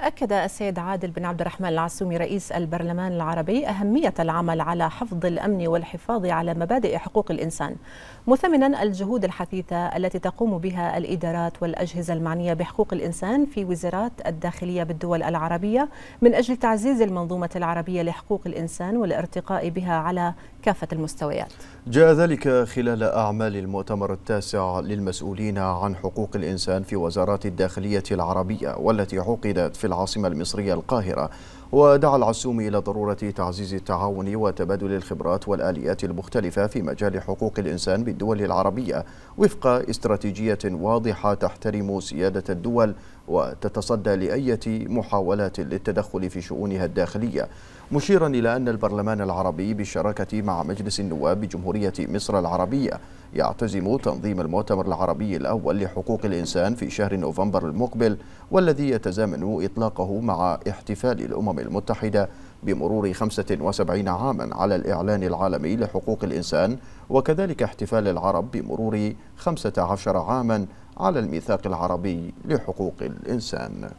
أكد السيد عادل بن عبد الرحمن العسومي رئيس البرلمان العربي أهمية العمل على حفظ الأمن والحفاظ على مبادئ حقوق الإنسان مثمنا الجهود الحثيثة التي تقوم بها الإدارات والأجهزة المعنية بحقوق الإنسان في وزارات الداخلية بالدول العربية من أجل تعزيز المنظومة العربية لحقوق الإنسان والارتقاء بها على كافة المستويات جاء ذلك خلال أعمال المؤتمر التاسع للمسؤولين عن حقوق الإنسان في وزارات الداخلية العربية والتي عقدت في العاصمة المصرية القاهرة ودعا العسومي إلى ضرورة تعزيز التعاون وتبادل الخبرات والآليات المختلفة في مجال حقوق الإنسان بالدول العربية وفق استراتيجية واضحة تحترم سيادة الدول وتتصدى لأية محاولات للتدخل في شؤونها الداخلية مشيرا إلى أن البرلمان العربي بالشراكة مع مجلس النواب بجمهورية مصر العربية يعتزم تنظيم المؤتمر العربي الأول لحقوق الإنسان في شهر نوفمبر المقبل والذي يتزامن إطلاقه مع احتفال الأمم المتحدة بمرور 75 عاما على الإعلان العالمي لحقوق الإنسان وكذلك احتفال العرب بمرور 15 عاما على الميثاق العربي لحقوق الإنسان